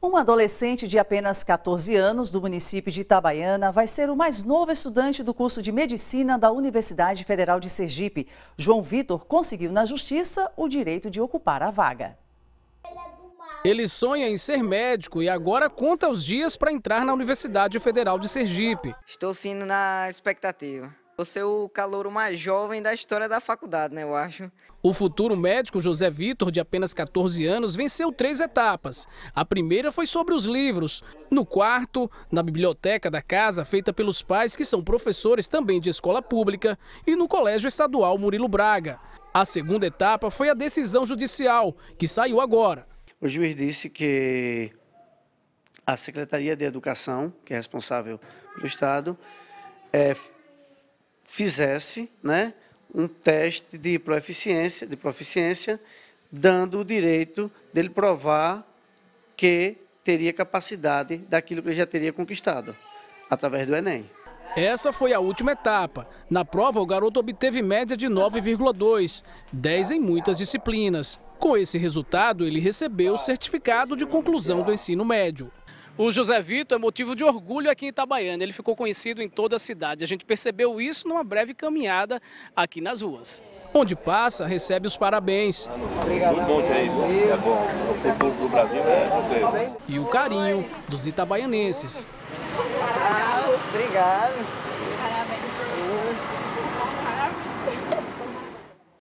Um adolescente de apenas 14 anos do município de Itabaiana vai ser o mais novo estudante do curso de medicina da Universidade Federal de Sergipe. João Vitor conseguiu na justiça o direito de ocupar a vaga. Ele sonha em ser médico e agora conta os dias para entrar na Universidade Federal de Sergipe. Estou sendo na expectativa. Você é o calor mais jovem da história da faculdade, né, eu acho. O futuro médico José Vitor, de apenas 14 anos, venceu três etapas. A primeira foi sobre os livros. No quarto, na biblioteca da casa, feita pelos pais que são professores também de escola pública, e no Colégio Estadual Murilo Braga. A segunda etapa foi a decisão judicial, que saiu agora. O juiz disse que a Secretaria de Educação, que é responsável pelo Estado, é, fizesse né, um teste de proficiência de proficiência, dando o direito dele provar que teria capacidade daquilo que ele já teria conquistado através do Enem. Essa foi a última etapa. Na prova, o garoto obteve média de 9,2, 10 em muitas disciplinas. Com esse resultado, ele recebeu o certificado de conclusão do ensino médio. O José Vitor é motivo de orgulho aqui em Itabaiana. Ele ficou conhecido em toda a cidade. A gente percebeu isso numa breve caminhada aqui nas ruas. Onde passa, recebe os parabéns. Obrigado. É bom, É bom. do Brasil você. É e o carinho dos itabaianenses. obrigado.